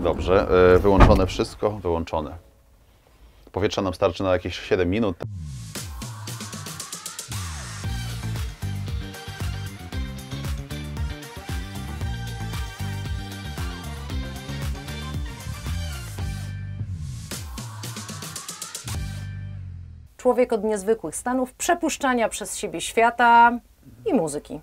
Dobrze, e, wyłączone wszystko, wyłączone. Powietrza nam starczy na jakieś 7 minut. Człowiek od niezwykłych stanów, przepuszczania przez siebie świata i muzyki.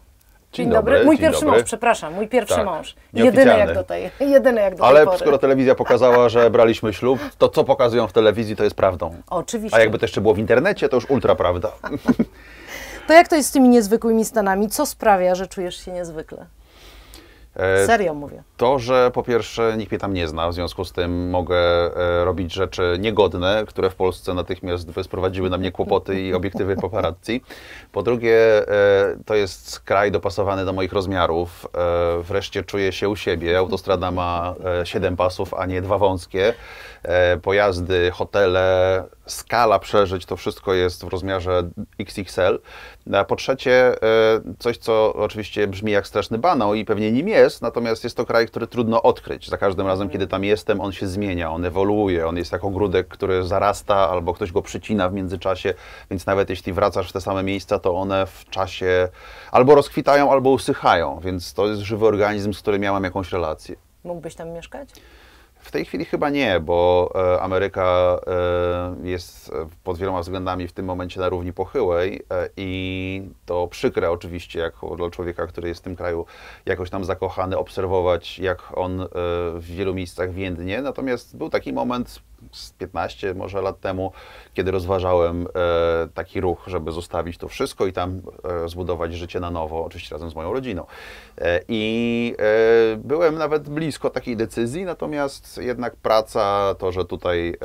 Dzień, dzień dobry. dobry. Mój dzień pierwszy dobry. mąż, przepraszam, mój pierwszy tak, mąż. Jedyny jak do tej, jedyny jak do tej Ale pory. skoro telewizja pokazała, że braliśmy ślub, to co pokazują w telewizji, to jest prawdą. Oczywiście. A jakby to jeszcze było w internecie, to już ultra prawda. to jak to jest z tymi niezwykłymi stanami? Co sprawia, że czujesz się niezwykle? E, Serio mówię. To, że po pierwsze nikt mnie tam nie zna, w związku z tym mogę e, robić rzeczy niegodne, które w Polsce natychmiast sprowadziły na mnie kłopoty i obiektywy paparazzi. Po drugie, e, to jest kraj dopasowany do moich rozmiarów. Wreszcie czuję się u siebie. Autostrada ma 7 pasów, a nie dwa wąskie. E, pojazdy, hotele, skala przeżyć, to wszystko jest w rozmiarze XXL. A e, po trzecie, e, coś, co oczywiście brzmi jak straszny banał i pewnie nim jest, natomiast jest to kraj, który trudno odkryć. Za każdym razem, kiedy tam jestem, on się zmienia, on ewoluuje, on jest jak ogródek, który zarasta albo ktoś go przycina w międzyczasie, więc nawet jeśli wracasz w te same miejsca, to one w czasie albo rozkwitają, albo usychają, więc to jest żywy organizm, z którym miałam jakąś relację. Mógłbyś tam mieszkać? W tej chwili chyba nie, bo e, Ameryka e, jest pod wieloma względami w tym momencie na równi pochyłej e, i to przykre oczywiście jako dla człowieka, który jest w tym kraju jakoś tam zakochany, obserwować jak on w wielu miejscach więdnie. Natomiast był taki moment z 15 może lat temu, kiedy rozważałem e, taki ruch, żeby zostawić to wszystko i tam e, zbudować życie na nowo, oczywiście razem z moją rodziną. E, I byłem nawet blisko takiej decyzji, natomiast jednak praca, to, że tutaj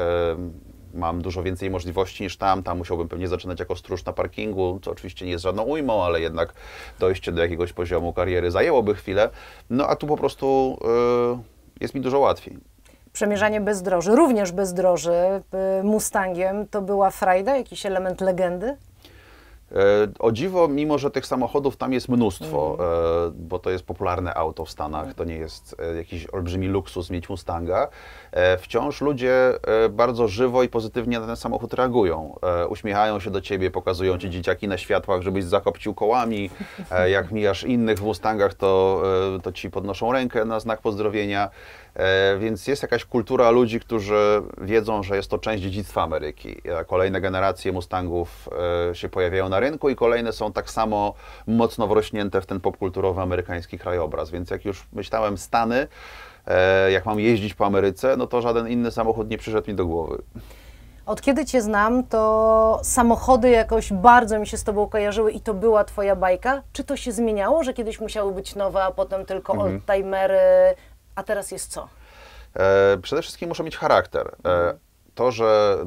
mam dużo więcej możliwości niż tam. Tam musiałbym pewnie zaczynać jako stróż na parkingu, co oczywiście nie jest żadną ujmą, ale jednak dojście do jakiegoś poziomu kariery zajęłoby chwilę. No a tu po prostu jest mi dużo łatwiej. Przemierzanie bezdroży, również bezdroży y, Mustangiem, to była frajda, jakiś element legendy? E, o dziwo, mimo że tych samochodów tam jest mnóstwo, mhm. e, bo to jest popularne auto w Stanach, tak. to nie jest e, jakiś olbrzymi luksus mieć Mustanga, wciąż ludzie bardzo żywo i pozytywnie na ten samochód reagują. Uśmiechają się do ciebie, pokazują ci dzieciaki na światłach, żebyś zakopcił kołami. Jak mijasz innych w Mustangach, to, to ci podnoszą rękę na znak pozdrowienia. E, więc jest jakaś kultura ludzi, którzy wiedzą, że jest to część dziedzictwa Ameryki. E, kolejne generacje Mustangów e, się pojawiają na rynku i kolejne są tak samo mocno wrośnięte w ten popkulturowy amerykański krajobraz. Więc jak już myślałem Stany, jak mam jeździć po Ameryce, no to żaden inny samochód nie przyszedł mi do głowy. Od kiedy Cię znam, to samochody jakoś bardzo mi się z Tobą kojarzyły i to była Twoja bajka. Czy to się zmieniało, że kiedyś musiały być nowe, a potem tylko mhm. oldtimery, a teraz jest co? E, przede wszystkim muszę mieć charakter. E, to, że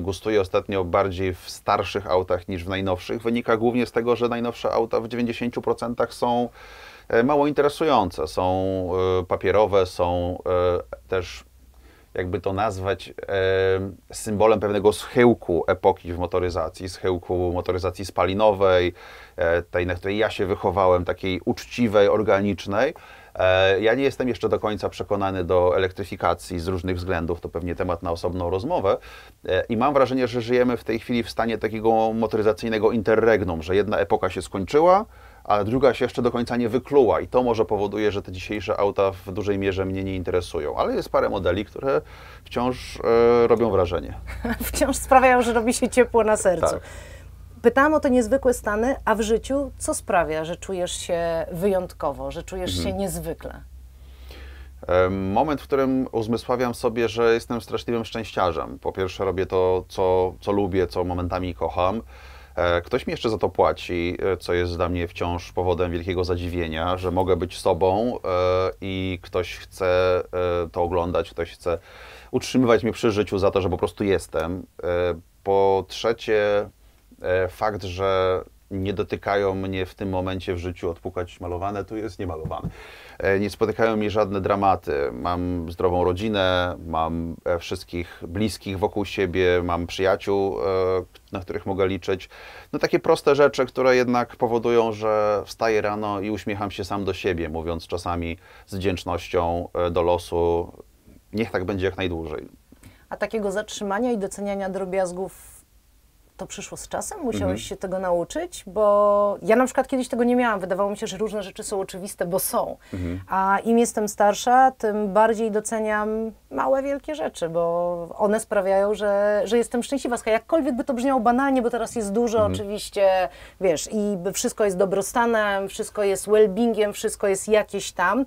gustuję ostatnio bardziej w starszych autach niż w najnowszych, wynika głównie z tego, że najnowsze auta w 90% są e, mało interesujące. Są e, papierowe, są też jakby to nazwać, symbolem pewnego schyłku epoki w motoryzacji, schyłku motoryzacji spalinowej, tej, na której ja się wychowałem, takiej uczciwej, organicznej, E, ja nie jestem jeszcze do końca przekonany do elektryfikacji z różnych względów, to pewnie temat na osobną rozmowę. E, I mam wrażenie, że żyjemy w tej chwili w stanie takiego motoryzacyjnego interregnum, że jedna epoka się skończyła, a druga się jeszcze do końca nie wykluła i to może powoduje, że te dzisiejsze auta w dużej mierze mnie nie interesują, ale jest parę modeli, które wciąż e, robią wrażenie. wciąż sprawiają, że robi się ciepło na sercu. Tak. Pytałam o te niezwykłe stany, a w życiu co sprawia, że czujesz się wyjątkowo, że czujesz mhm. się niezwykle? Moment, w którym uzmysławiam sobie, że jestem straszliwym szczęściarzem. Po pierwsze, robię to, co, co lubię, co momentami kocham. E, ktoś mi jeszcze za to płaci, e, co jest dla mnie wciąż powodem wielkiego zadziwienia, że mogę być sobą e, i ktoś chce to oglądać, ktoś chce utrzymywać mnie przy życiu za to, że po prostu jestem. Po trzecie, E, fakt, że nie dotykają mnie w tym momencie w życiu odpukać malowane, tu jest niemalowane. Nie spotykają mnie żadne dramaty. Mam zdrową rodzinę, mam e, wszystkich bliskich wokół siebie, mam przyjaciół, e, na których mogę liczyć. No takie proste rzeczy, które jednak powodują, że wstaję rano i uśmiecham się sam do siebie, mówiąc czasami z wdzięcznością do losu, niech tak będzie jak najdłużej. A takiego zatrzymania i doceniania drobiazgów to przyszło z czasem? Musiałeś mhm. się tego nauczyć? Bo ja na przykład kiedyś tego nie miałam. Wydawało mi się, że różne rzeczy są oczywiste, bo są. Mhm. A im jestem starsza, tym bardziej doceniam małe, wielkie rzeczy, bo one sprawiają, że, że jestem szczęśliwa. Jakkolwiek by to brzmiało banalnie, bo teraz jest dużo mhm. oczywiście, wiesz, i wszystko jest dobrostanem, wszystko jest well-beingiem, wszystko jest jakieś tam.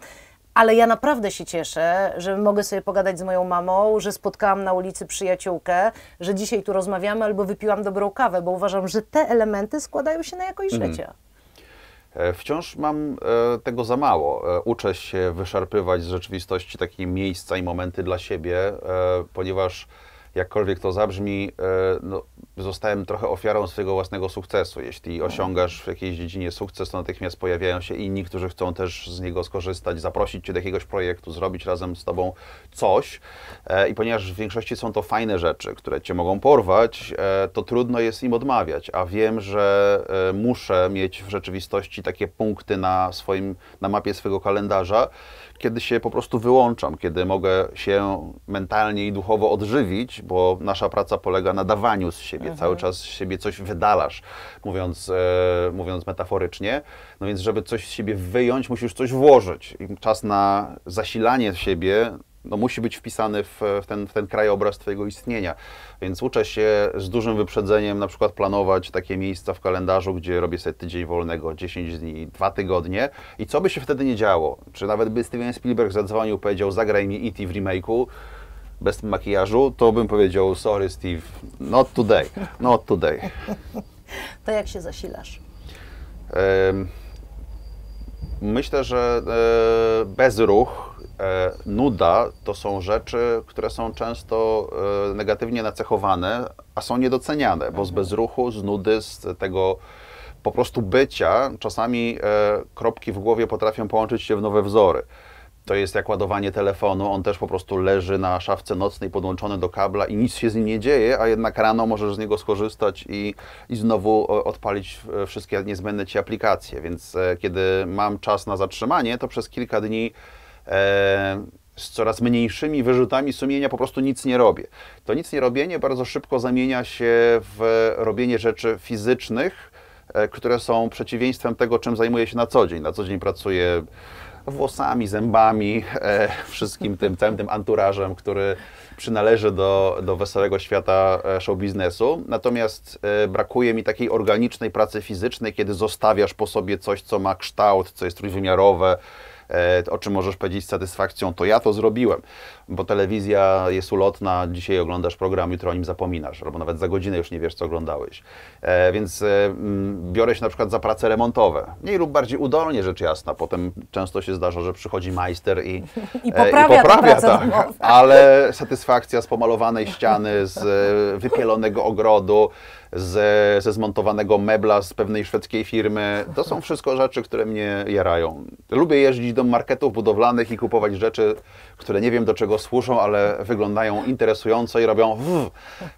Ale ja naprawdę się cieszę, że mogę sobie pogadać z moją mamą, że spotkałam na ulicy przyjaciółkę, że dzisiaj tu rozmawiamy albo wypiłam dobrą kawę, bo uważam, że te elementy składają się na jakość mm. życia. E, wciąż mam e, tego za mało. E, uczę się wyszarpywać z rzeczywistości takie miejsca i momenty dla siebie, ponieważ jakkolwiek to zabrzmi, e, no, zostałem trochę ofiarą swojego własnego sukcesu. Jeśli mhm. osiągasz w jakiejś dziedzinie sukces, to natychmiast pojawiają się inni, którzy chcą też z niego skorzystać, zaprosić cię do jakiegoś projektu, zrobić razem z tobą coś. E, I ponieważ w większości są to fajne rzeczy, które cię mogą porwać, e, to trudno jest im odmawiać. A wiem, że muszę mieć w rzeczywistości takie punkty na swoim, na mapie swojego kalendarza, kiedy się po prostu wyłączam, kiedy mogę się mentalnie i duchowo odżywić, bo nasza praca polega na dawaniu z siebie, mhm. cały czas z siebie coś wydalasz, mówiąc, e, mówiąc metaforycznie. No więc, żeby coś z siebie wyjąć, musisz coś włożyć. I czas na zasilanie siebie no, musi być wpisany w, w, ten, w ten krajobraz Twojego istnienia. Więc uczę się z dużym wyprzedzeniem na przykład planować takie miejsca w kalendarzu, gdzie robię sobie tydzień wolnego, 10 dni, 2 tygodnie i co by się wtedy nie działo. Czy nawet by Steven Spielberg zadzwonił, powiedział zagraj mi E.T. w remake'u, bez makijażu, to bym powiedział sorry Steve, not today, not today. To jak się zasilasz? Myślę, że e, bez ruch E, nuda to są rzeczy, które są często e, negatywnie nacechowane, a są niedoceniane, bo z mhm. bezruchu, z nudy, z tego po prostu bycia, czasami e, kropki w głowie potrafią połączyć się w nowe wzory. To jest jak ładowanie telefonu, on też po prostu leży na szafce nocnej podłączony do kabla i nic się z nim nie dzieje, a jednak rano możesz z niego skorzystać i, i znowu odpalić wszystkie niezbędne ci aplikacje. Więc kiedy mam czas na zatrzymanie, to przez kilka dni E, z coraz mniejszymi wyrzutami sumienia po prostu nic nie robię. To nic nie robienie bardzo szybko zamienia się w robienie rzeczy fizycznych, e, które są przeciwieństwem tego, czym zajmuję się na co dzień. Na co dzień pracuję włosami, zębami, e, wszystkim tym, całym tym anturażem, który przynależy do, do wesołego świata e, show biznesu. Natomiast e, brakuje mi takiej organicznej pracy fizycznej, kiedy zostawiasz po sobie coś, co ma kształt, co jest trójwymiarowe, E, o czym możesz powiedzieć z satysfakcją, to ja to zrobiłem bo telewizja jest ulotna, dzisiaj oglądasz program, jutro o nim zapominasz, albo nawet za godzinę już nie wiesz, co oglądałeś. E, więc e, mm, biorę się na przykład za prace remontowe. Mniej lub bardziej udolnie, rzecz jasna. Potem często się zdarza, że przychodzi majster i, I poprawia, e, i poprawia tak. Ale satysfakcja z pomalowanej ściany, z e, wypielonego ogrodu, ze ze zmontowanego mebla z pewnej szwedzkiej firmy. To są wszystko rzeczy, które mnie jarają. Lubię jeździć do marketów budowlanych i kupować rzeczy, które nie wiem do czego służą, ale wyglądają interesująco i robią w,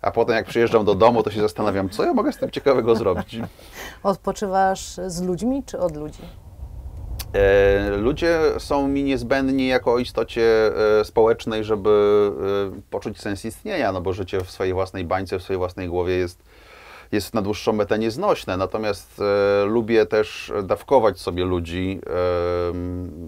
a potem jak przyjeżdżam do domu, to się zastanawiam, co ja mogę z tym ciekawego zrobić. Odpoczywasz z ludźmi czy od ludzi? E, ludzie są mi niezbędni jako istocie e, społecznej, żeby e, poczuć sens istnienia, no bo życie w swojej własnej bańce, w swojej własnej głowie jest, jest na dłuższą metę nieznośne. Natomiast lubię też dawkować sobie ludzi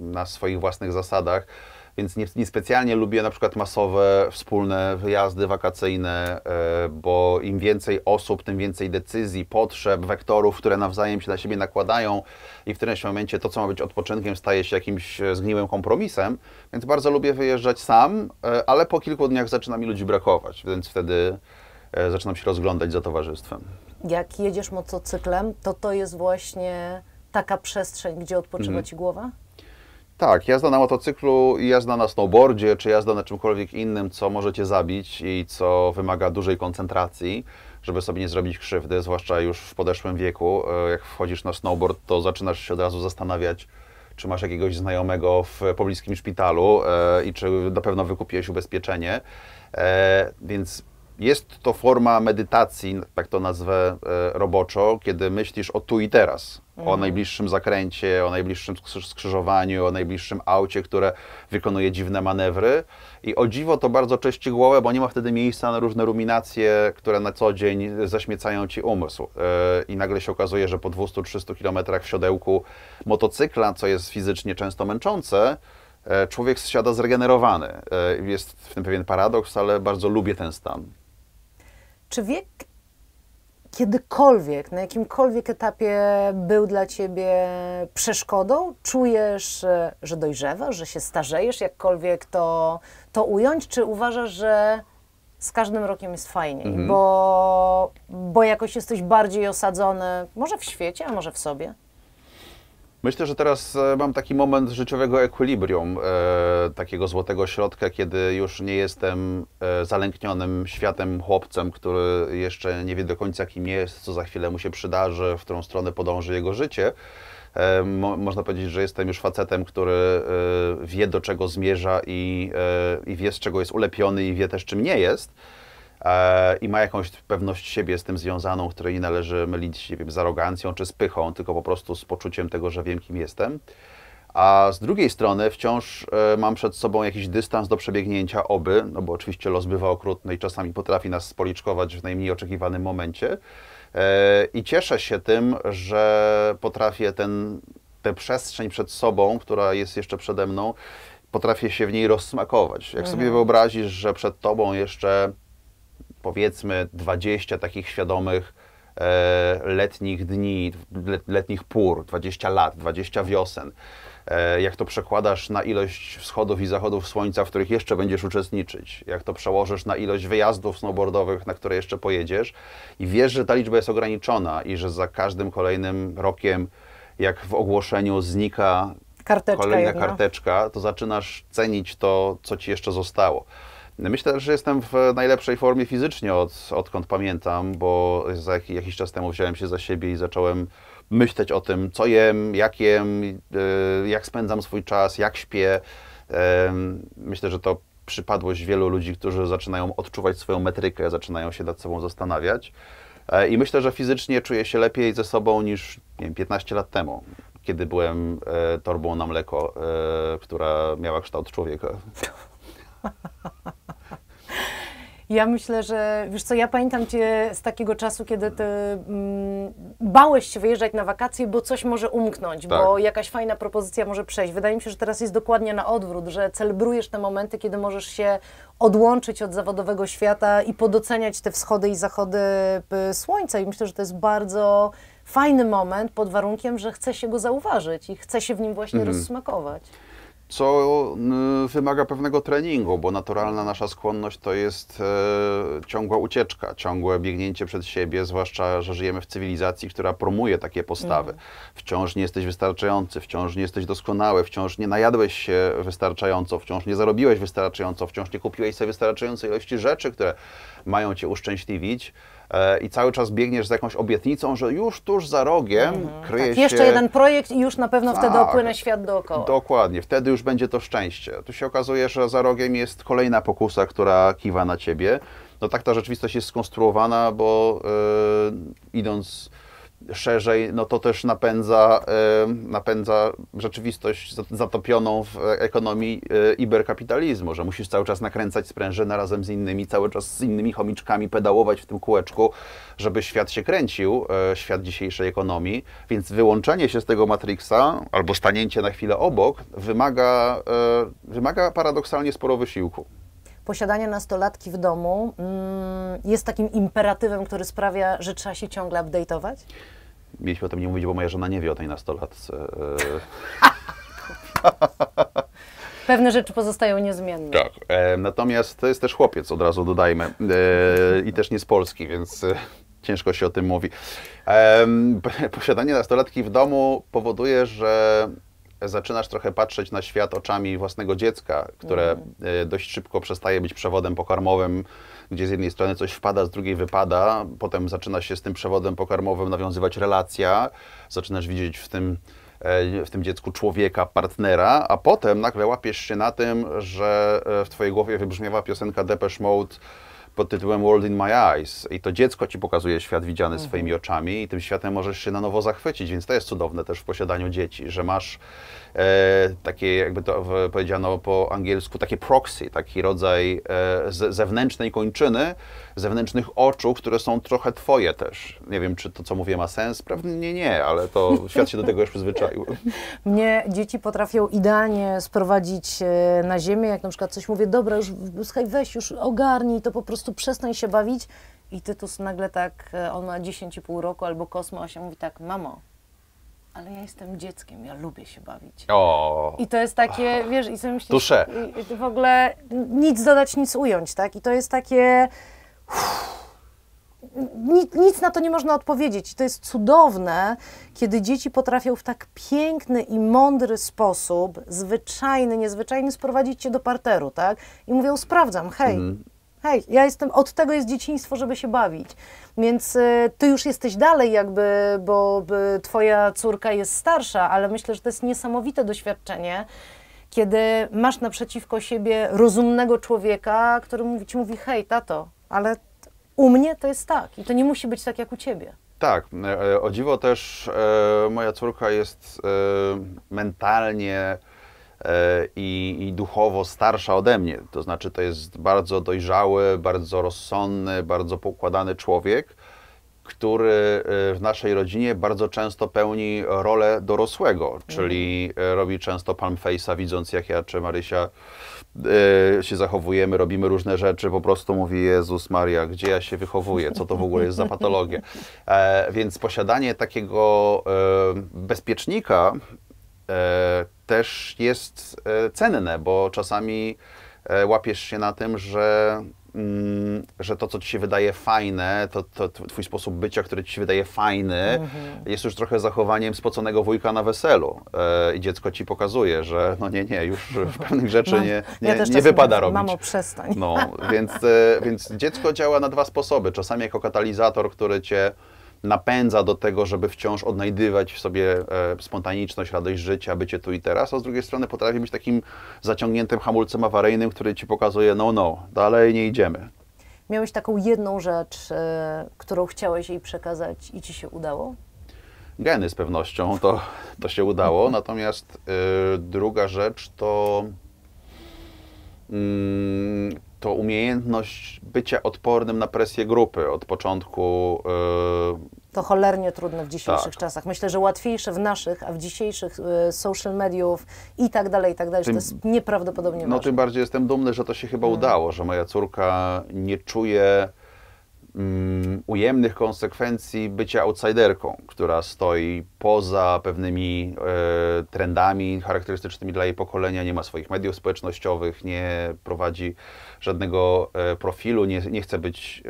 na swoich własnych zasadach więc niespecjalnie lubię na przykład masowe wspólne wyjazdy wakacyjne, e, bo im więcej osób, tym więcej decyzji, potrzeb, wektorów, które nawzajem się na siebie nakładają i w którymś momencie to, co ma być odpoczynkiem, staje się jakimś zgniłym kompromisem, więc bardzo lubię wyjeżdżać sam, e, ale po kilku dniach zaczyna mi ludzi brakować, więc wtedy e, zaczynam się rozglądać za towarzystwem. Jak jedziesz motocyklem, to to jest właśnie taka przestrzeń, gdzie odpoczywa mhm. Ci głowa? Tak, jazda na motocyklu, jazda na snowboardzie, czy jazda na czymkolwiek innym, co możecie zabić i co wymaga dużej koncentracji, żeby sobie nie zrobić krzywdy, zwłaszcza już w podeszłym wieku. E, jak wchodzisz na snowboard, to zaczynasz się od razu zastanawiać, czy masz jakiegoś znajomego w pobliskim szpitalu e, i czy na pewno wykupiłeś ubezpieczenie. E, więc jest to forma medytacji, tak to nazwę e, roboczo, kiedy myślisz o tu i teraz, mhm. o najbliższym zakręcie, o najbliższym skrzyżowaniu, o najbliższym aucie, które wykonuje dziwne manewry. I o dziwo to bardzo czyści głowę, bo nie ma wtedy miejsca na różne ruminacje, które na co dzień zaśmiecają ci umysł. E, I nagle się okazuje, że po 200-300 kilometrach w siodełku motocykla, co jest fizycznie często męczące, e, człowiek zsiada zregenerowany. Jest w tym pewien paradoks, ale bardzo lubię ten stan. Czy wiek kiedykolwiek, na jakimkolwiek etapie był dla ciebie przeszkodą? Czujesz, e, że dojrzewasz, że się starzejesz, jakkolwiek to, to ująć? Czy uważasz, że z każdym rokiem jest fajniej, mhm. bo, bo jakoś jesteś bardziej osadzony, może w świecie, a może w sobie? Myślę, że teraz e, mam taki moment życiowego ekwilibrium, e, takiego złotego środka, kiedy już nie jestem e, zalęknionym światem chłopcem, który jeszcze nie wie do końca kim jest, co za chwilę mu się przydarzy, w którą stronę podąży jego życie. E, mo, można powiedzieć, że jestem już facetem, który e, wie do czego zmierza i, e, i wie z czego jest ulepiony i wie też czym nie jest. E, i ma jakąś pewność siebie z tym związaną, której nie należy mylić nie wiem, z arogancją czy z pychą, tylko po prostu z poczuciem tego, że wiem, kim jestem. A z drugiej strony wciąż e, mam przed sobą jakiś dystans do przebiegnięcia oby, no bo oczywiście los bywa okrutny i czasami potrafi nas spoliczkować w najmniej oczekiwanym momencie. E, I cieszę się tym, że potrafię ten, tę przestrzeń przed sobą, która jest jeszcze przede mną, potrafię się w niej rozsmakować. Jak mhm. sobie wyobrazisz, że przed tobą jeszcze powiedzmy 20 takich świadomych e, letnich dni, letnich pór, 20 lat, 20 wiosen. E, jak to przekładasz na ilość wschodów i zachodów słońca, w których jeszcze będziesz uczestniczyć, jak to przełożysz na ilość wyjazdów snowboardowych, na które jeszcze pojedziesz, i wiesz, że ta liczba jest ograniczona i że za każdym kolejnym rokiem, jak w ogłoszeniu znika karteczka kolejna jedna. karteczka, to zaczynasz cenić to, co ci jeszcze zostało. Myślę, że jestem w najlepszej formie fizycznie od, odkąd pamiętam, bo za jakiś, czas temu wziąłem się za siebie i zacząłem myśleć o tym, co jem, jak jem, y, jak spędzam swój czas, jak śpię. Myślę, że to przypadłość wielu ludzi, którzy zaczynają odczuwać swoją metrykę, zaczynają się nad sobą zastanawiać. E, I myślę, że fizycznie czuję się lepiej ze sobą niż nie wiem, 15 lat temu, kiedy byłem e, torbą na mleko, e, która miała kształt człowieka. Ja myślę, że wiesz co, ja pamiętam cię z takiego czasu, kiedy ty mm, bałeś się wyjeżdżać na wakacje, bo coś może umknąć, tak. bo jakaś fajna propozycja może przejść. Wydaje mi się, że teraz jest dokładnie na odwrót, że celebrujesz te momenty, kiedy możesz się odłączyć od zawodowego świata i podoceniać te wschody i zachody y, słońca. I myślę, że to jest bardzo fajny moment pod warunkiem, że chce się go zauważyć i chce się w nim właśnie mm. rozsmakować co mm, wymaga pewnego treningu, bo naturalna nasza skłonność to jest e, ciągła ucieczka, ciągłe biegnięcie przed siebie, zwłaszcza, że żyjemy w cywilizacji, która promuje takie postawy. Mhm. Wciąż nie jesteś wystarczający, wciąż nie jesteś doskonały, wciąż nie najadłeś się wystarczająco, wciąż nie zarobiłeś wystarczająco, wciąż nie kupiłeś sobie wystarczającej ilości rzeczy, które mają cię uszczęśliwić. E, i cały czas biegniesz z jakąś obietnicą, że już tuż za rogiem mhm. kryje tak, się... Jeszcze jeden projekt i już na pewno tak, wtedy opłynę świat dookoła. Dokładnie, wtedy już będzie to szczęście. Tu się okazuje, że za rogiem jest kolejna pokusa, która kiwa na ciebie. No tak ta rzeczywistość jest skonstruowana, bo yy, idąc szerzej, no to też napędza, e, napędza rzeczywistość zatopioną w ekonomii e, iberkapitalizmu, że musisz cały czas nakręcać sprężynę razem z innymi, cały czas z innymi chomiczkami pedałować w tym kółeczku, żeby świat się kręcił, e, świat dzisiejszej ekonomii, więc wyłączenie się z tego Matrixa albo stanięcie na chwilę obok wymaga, wymaga paradoksalnie sporo wysiłku posiadanie nastolatki w domu mm, jest takim imperatywem, który sprawia, że trzeba się ciągle update'ować? Mieliśmy o tym nie mówić, bo moja żona nie wie o tej nastolatce. Pewne rzeczy pozostają niezmienne. Tak. E, natomiast to jest też chłopiec, od razu dodajmy. E, I też nie z Polski, więc e, ciężko się o tym mówi. E, posiadanie nastolatki w domu powoduje, że zaczynasz trochę patrzeć na świat oczami własnego dziecka, które mhm. E, dość szybko przestaje być przewodem pokarmowym, gdzie z jednej strony coś wpada, z drugiej wypada, potem zaczyna się z tym przewodem pokarmowym nawiązywać relacja, zaczynasz widzieć w tym e, w tym dziecku człowieka, partnera, a potem nagle łapiesz się na tym, że e, w twojej głowie wybrzmiewa piosenka Depeche Mode pod tytułem World in My Eyes. I to dziecko ci pokazuje świat widziany mhm. swoimi oczami i tym światem możesz się na nowo zachwycić, więc to jest cudowne też w posiadaniu dzieci, że masz E, takie, jakby to powiedziano po angielsku, takie proxy, taki rodzaj e, zewnętrznej kończyny, zewnętrznych oczu, które są trochę twoje też. Nie wiem, czy to, co mówię, ma sens. Pewnie nie, ale to świat się do tego już przyzwyczaił. Mnie dzieci potrafią idealnie sprowadzić e, na ziemię, jak na przykład coś mówię, dobra, już słuchaj, weź, już ogarnij, to po prostu przestań się bawić. I Tytus nagle tak, on ma 10,5 roku albo Kosmo, a się mówi tak, mamo, ale ja jestem dzieckiem, ja lubię się bawić. O. I to jest takie, wiesz, i sobie myślisz, Dusze. I, w ogóle nic dodać, nic ująć, tak? I to jest takie... nic, nic na to nie można odpowiedzieć. I to jest cudowne, kiedy dzieci potrafią w tak piękny i mądry sposób, zwyczajny, niezwyczajny, sprowadzić cię do parteru, tak? I mówią, sprawdzam, hej, mhm hej, ja jestem, od tego jest dzieciństwo, żeby się bawić. Więc y, ty już jesteś dalej jakby, bo y, twoja córka jest starsza, ale myślę, że to jest niesamowite doświadczenie, kiedy masz naprzeciwko siebie rozumnego człowieka, który mówi, ci mówi, hej, tato, ale u mnie to jest tak i to nie musi być tak jak u ciebie. Tak, e, e, o dziwo też e, moja córka jest mentalnie E, i, i, duchowo starsza ode mnie. To znaczy, to jest bardzo dojrzały, bardzo rozsądny, bardzo poukładany człowiek, który e, w naszej rodzinie bardzo często pełni rolę dorosłego, mhm. czyli e, robi często palm face'a, widząc jak ja czy Marysia się zachowujemy, robimy różne rzeczy, po prostu mówi Jezus Maria, gdzie ja się wychowuję, co to w ogóle jest za patologia. Więc posiadanie takiego bezpiecznika, też jest e, cenne, bo czasami e, łapiesz się na tym, że, mm, że to, co ci się wydaje fajne, to, to twój sposób bycia, który ci się wydaje fajny, mhm. jest już trochę zachowaniem spoconego wujka na weselu. E, I dziecko ci pokazuje, że no nie, nie, już w pewnych rzeczy nie, nie, ja nie wypada tak- robić. Mamo, przestań. No, więc, więc dziecko działa na dwa sposoby. Czasami jako katalizator, który cię napędza do tego, żeby wciąż odnajdywać w sobie e, spontaniczność, radość życia, bycie tu i teraz, a z drugiej strony potrafi być takim zaciągniętym hamulcem awaryjnym, który ci pokazuje, no, no, dalej nie idziemy. Miałeś taką jedną rzecz, e, którą chciałeś jej przekazać i ci się udało? Geny z pewnością, to, to się udało. Mhm. Natomiast yy, druga rzecz to. Yy, to umiejętność bycia odpornym na presję grupy od początku. E, to cholernie trudne w dzisiejszych tak. czasach. Myślę, że łatwiejsze w naszych, a w dzisiejszych e, social mediów i tak dalej, i tak dalej. Tym, to jest nieprawdopodobnie no, ważne. No tym bardziej jestem dumny, że to się chyba hmm. udało, że moja córka nie czuje um, ujemnych konsekwencji bycia outsiderką, która stoi poza pewnymi e, trendami charakterystycznymi dla jej pokolenia, nie ma swoich mediów społecznościowych, nie prowadzi żadnego e, profilu, nie, nie chce być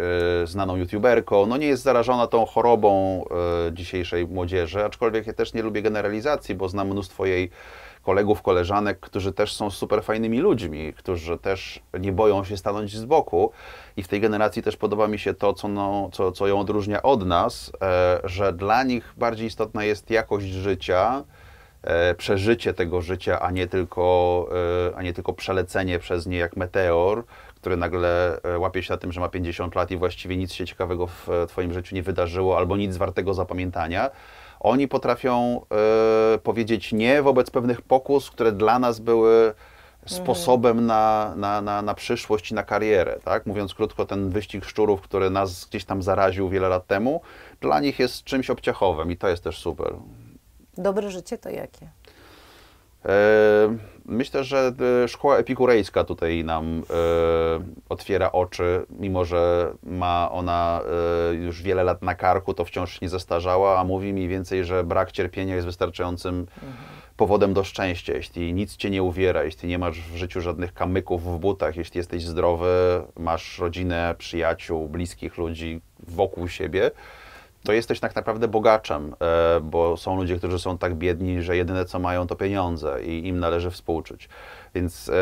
e, znaną youtuberką, no nie jest zarażona tą chorobą e, dzisiejszej młodzieży, aczkolwiek ja też nie lubię generalizacji, bo znam mnóstwo jej kolegów, koleżanek, którzy też są super fajnymi ludźmi, którzy też nie boją się stanąć z boku. I w tej generacji też podoba mi się to, co, no, co, co ją odróżnia od nas, że dla nich bardziej istotna jest jakość życia, E, przeżycie tego życia, a nie tylko, e, a nie tylko przelecenie przez nie jak meteor, który nagle e, łapie się na tym, że ma 50 lat i właściwie nic się ciekawego w Twoim życiu nie wydarzyło albo nic wartego zapamiętania. Oni potrafią powiedzieć nie wobec pewnych pokus, które dla nas były sposobem na, na, na, na przyszłość i na karierę. Tak? Mówiąc krótko, ten wyścig szczurów, który nas gdzieś tam zaraził wiele lat temu, dla nich jest czymś obciachowym i to jest też super. Dobre życie to jakie? E, myślę, że e, szkoła epikurejska tutaj nam e, otwiera oczy, mimo że ma ona już wiele lat na karku, to wciąż nie zestarzała, a mówi mi więcej, że brak cierpienia jest wystarczającym mhm. powodem do szczęścia. Jeśli nic cię nie uwiera, jeśli nie masz w życiu żadnych kamyków w butach, jeśli jesteś zdrowy, masz rodzinę, przyjaciół, bliskich ludzi wokół siebie, to jesteś tak naprawdę bogaczem, e, bo są ludzie, którzy są tak biedni, że jedyne co mają to pieniądze i im należy współczuć. Więc e,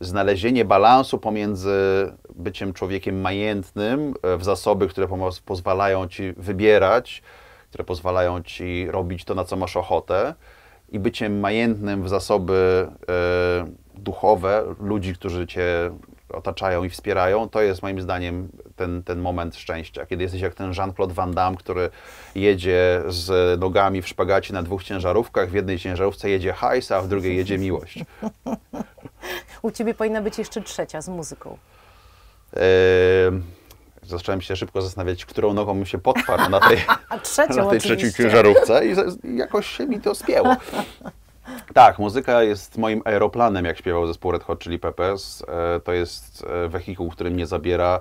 znalezienie balansu pomiędzy byciem człowiekiem majętnym e, w zasoby, które pozwalają ci wybierać, które pozwalają ci robić to, na co masz ochotę, i byciem majętnym w zasoby duchowe ludzi, którzy cię otaczają i wspierają, to jest moim zdaniem ten, ten moment szczęścia. Kiedy jesteś jak ten Jean-Claude Van Damme, który jedzie z nogami w szpagacie na dwóch ciężarówkach, w jednej ciężarówce jedzie hajs, a w drugiej jedzie miłość. U Ciebie powinna być jeszcze trzecia z muzyką. Yy, zacząłem się szybko zastanawiać, którą nogą mi się podparł na tej, a trzecią, na tej trzeciej ciężarówce i, i jakoś się mi to spięło. Tak, muzyka jest moim aeroplanem, jak śpiewał zespół Red Hot Chili Peppers. E, to jest e, wehikuł, który mnie zabiera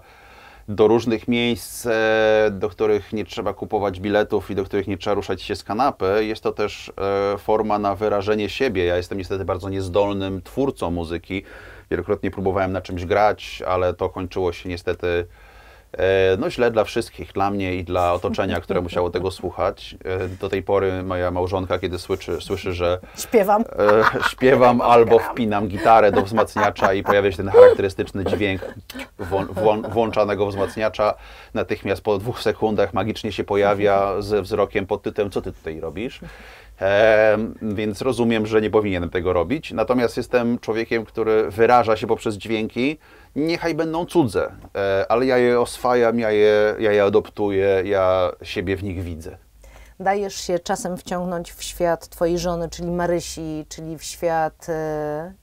do różnych miejsc, e, do których nie trzeba kupować biletów i do których nie trzeba ruszać się z kanapy. Jest to też forma na wyrażenie siebie. Ja jestem niestety bardzo niezdolnym twórcą muzyki. Wielokrotnie próbowałem na czymś grać, ale to kończyło się niestety E, no źle dla wszystkich, dla mnie i dla otoczenia, które musiało tego słuchać. E, do tej pory moja małżonka, kiedy słyszy, słyszy że śpiewam, e, śpiewam albo wpinam gitarę do wzmacniacza i pojawia się ten charakterystyczny dźwięk włączanego wzmacniacza, natychmiast po dwóch sekundach magicznie się pojawia ze wzrokiem pod tytułem co ty tutaj robisz? E, więc rozumiem, że nie powinienem tego robić. Natomiast jestem człowiekiem, który wyraża się poprzez dźwięki, niechaj będą cudze, e, ale ja je oswajam, ja je, ja je adoptuję, ja siebie w nich widzę. Dajesz się czasem wciągnąć w świat twojej żony, czyli Marysi, czyli w świat e,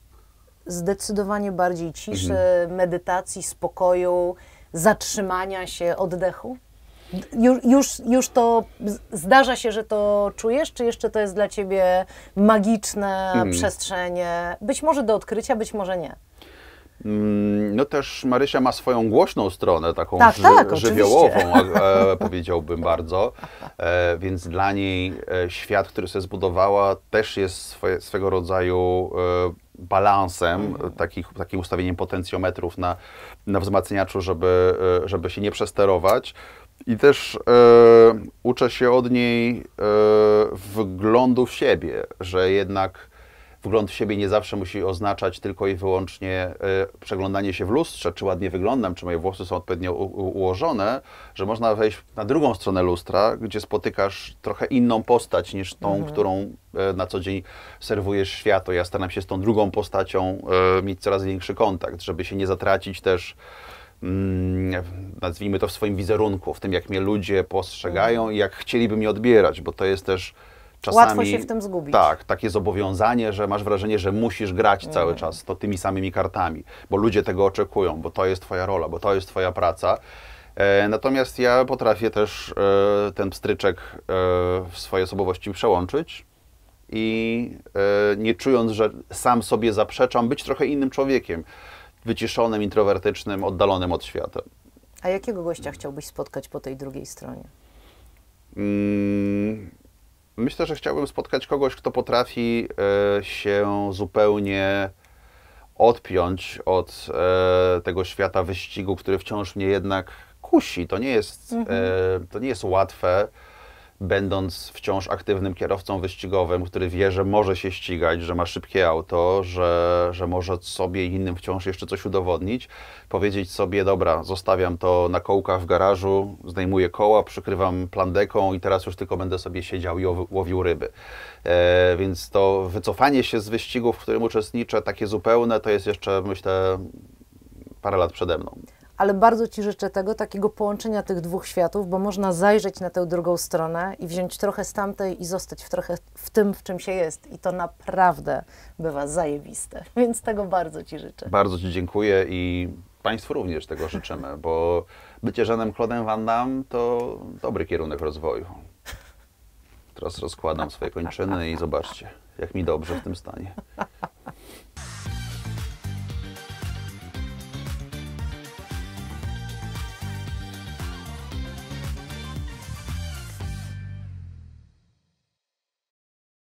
zdecydowanie bardziej ciszy, mhm. medytacji, spokoju, zatrzymania się, oddechu? Już, już, już to zdarza się, że to czujesz, czy jeszcze to jest dla ciebie magiczne mhm. przestrzenie? Być może do odkrycia, być może nie. Mm, no też Marysia ma swoją głośną stronę, taką tak, ży tak, żywiołową, e, powiedziałbym bardzo. E, więc dla niej e, świat, który sobie zbudowała, też jest swego rodzaju balansem, takich, takim ustawieniem potencjometrów na, na wzmacniaczu, żeby, żeby się nie przesterować. I też e, uczę się od niej e, wglądu w siebie, że jednak wgląd w siebie nie zawsze musi oznaczać tylko i wyłącznie e, przeglądanie się w lustrze, czy ładnie wyglądam, czy moje włosy są odpowiednio ułożone, że można wejść na drugą stronę lustra, gdzie spotykasz trochę inną postać niż tą, mhm. którą e, na co dzień serwujesz światu. Ja staram się z tą drugą postacią e, mieć coraz większy kontakt, żeby się nie zatracić też mm, nazwijmy to w swoim wizerunku, w tym jak mnie ludzie postrzegają mhm. i jak chcieliby mnie odbierać, bo to jest też Czasami, Łatwo się w tym zgubić. Tak, takie zobowiązanie, że masz wrażenie, że musisz grać mhm. cały czas to tymi samymi kartami, bo ludzie tego oczekują, bo to jest Twoja rola, bo to jest Twoja praca. E, natomiast ja potrafię też e, ten pstryczek e, w swojej osobowości przełączyć i e, nie czując, że sam sobie zaprzeczam, być trochę innym człowiekiem, wyciszonym, introwertycznym, oddalonym od świata. A jakiego gościa chciałbyś spotkać po tej drugiej stronie? Mm Myślę, że chciałbym spotkać kogoś, kto potrafi e, się zupełnie odpiąć od e, tego świata wyścigu, który wciąż mnie jednak kusi. To nie jest, e, mhm. to nie jest łatwe będąc wciąż aktywnym kierowcą wyścigowym, który wie, że może się ścigać, że ma szybkie auto, że, że może sobie i innym wciąż jeszcze coś udowodnić, powiedzieć sobie, dobra, zostawiam to na kołkach w garażu, zdejmuję koła, przykrywam plandeką i teraz już tylko będę sobie siedział i łowił ryby. E, więc to wycofanie się z wyścigów, w którym uczestniczę, takie zupełne, to jest jeszcze, myślę, parę lat przede mną ale bardzo Ci życzę tego, takiego połączenia tych dwóch światów, bo można zajrzeć na tę drugą stronę i wziąć trochę z tamtej i zostać w trochę w tym, w czym się jest. I to naprawdę bywa zajebiste. Więc tego bardzo Ci życzę. Bardzo Ci dziękuję i Państwu również tego życzymy, bo bycie żonem Claude'em Van Damme to dobry kierunek rozwoju. Teraz rozkładam swoje kończyny i zobaczcie, jak mi dobrze w tym stanie.